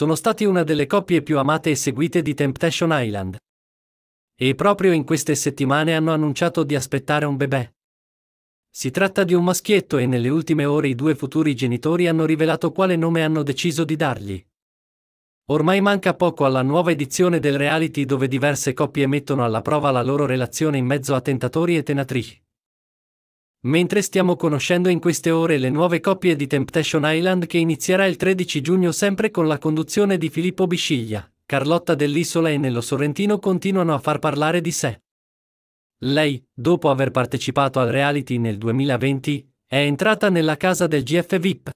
sono stati una delle coppie più amate e seguite di Temptation Island. E proprio in queste settimane hanno annunciato di aspettare un bebè. Si tratta di un maschietto e nelle ultime ore i due futuri genitori hanno rivelato quale nome hanno deciso di dargli. Ormai manca poco alla nuova edizione del reality dove diverse coppie mettono alla prova la loro relazione in mezzo a tentatori e tenatrici. Mentre stiamo conoscendo in queste ore le nuove coppie di Temptation Island che inizierà il 13 giugno sempre con la conduzione di Filippo Bisciglia, Carlotta dell'Isola e Nello Sorrentino continuano a far parlare di sé. Lei, dopo aver partecipato al reality nel 2020, è entrata nella casa del GF VIP.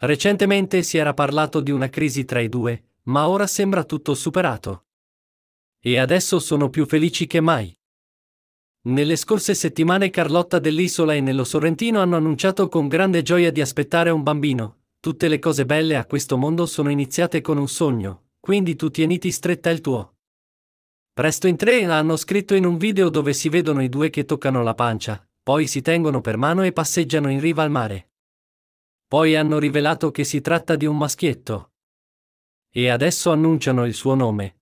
Recentemente si era parlato di una crisi tra i due, ma ora sembra tutto superato. E adesso sono più felici che mai. Nelle scorse settimane Carlotta dell'Isola e nello Sorrentino hanno annunciato con grande gioia di aspettare un bambino. Tutte le cose belle a questo mondo sono iniziate con un sogno, quindi tu tieniti stretta il tuo. Presto in tre hanno scritto in un video dove si vedono i due che toccano la pancia, poi si tengono per mano e passeggiano in riva al mare. Poi hanno rivelato che si tratta di un maschietto. E adesso annunciano il suo nome,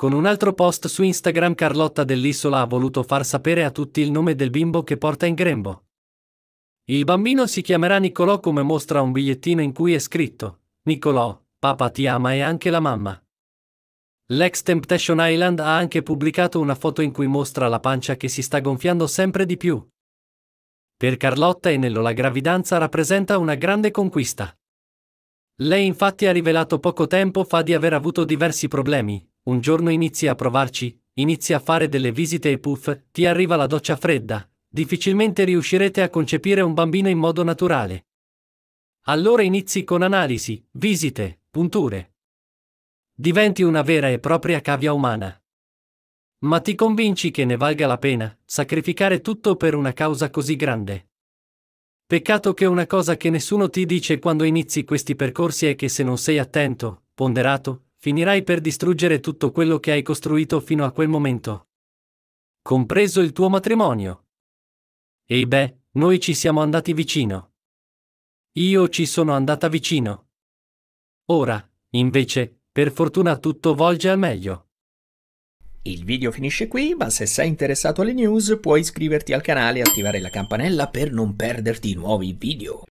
con un altro post su Instagram Carlotta dell'Isola ha voluto far sapere a tutti il nome del bimbo che porta in grembo. Il bambino si chiamerà Niccolò come mostra un bigliettino in cui è scritto Niccolò, papà ti ama e anche la mamma. L'ex Temptation Island ha anche pubblicato una foto in cui mostra la pancia che si sta gonfiando sempre di più. Per Carlotta e Nello la gravidanza rappresenta una grande conquista. Lei infatti ha rivelato poco tempo fa di aver avuto diversi problemi, un giorno inizi a provarci, inizi a fare delle visite e puff, ti arriva la doccia fredda, difficilmente riuscirete a concepire un bambino in modo naturale. Allora inizi con analisi, visite, punture. Diventi una vera e propria cavia umana. Ma ti convinci che ne valga la pena sacrificare tutto per una causa così grande? Peccato che una cosa che nessuno ti dice quando inizi questi percorsi è che se non sei attento, ponderato, finirai per distruggere tutto quello che hai costruito fino a quel momento. Compreso il tuo matrimonio. Ehi beh, noi ci siamo andati vicino. Io ci sono andata vicino. Ora, invece, per fortuna tutto volge al meglio. Il video finisce qui, ma se sei interessato alle news puoi iscriverti al canale e attivare la campanella per non perderti nuovi video.